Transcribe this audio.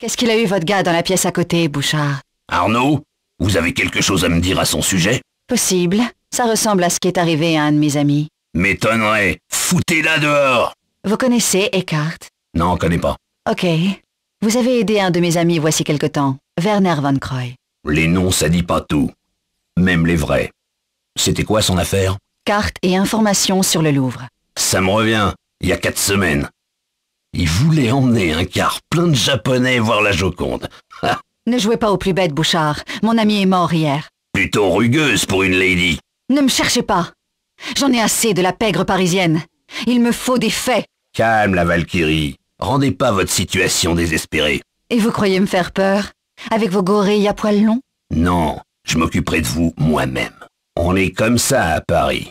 Qu'est-ce qu'il a eu votre gars dans la pièce à côté, Bouchard Arnaud Vous avez quelque chose à me dire à son sujet Possible. Ça ressemble à ce qui est arrivé à un de mes amis. M'étonnerait. Foutez-la dehors Vous connaissez Eckhart Non, connais pas. Ok. Vous avez aidé un de mes amis voici quelque temps, Werner von Kroy. Les noms, ça dit pas tout. Même les vrais. C'était quoi son affaire Carte et informations sur le Louvre. Ça me revient, il y a quatre semaines. Il voulait emmener un quart plein de Japonais voir la Joconde. ne jouez pas au plus bête, Bouchard. Mon ami est mort hier. Plutôt rugueuse pour une lady. Ne me cherchez pas. J'en ai assez de la pègre parisienne. Il me faut des faits. Calme, la Valkyrie. Rendez pas votre situation désespérée. Et vous croyez me faire peur Avec vos gorilles à poils longs Non, je m'occuperai de vous moi-même. On est comme ça à Paris.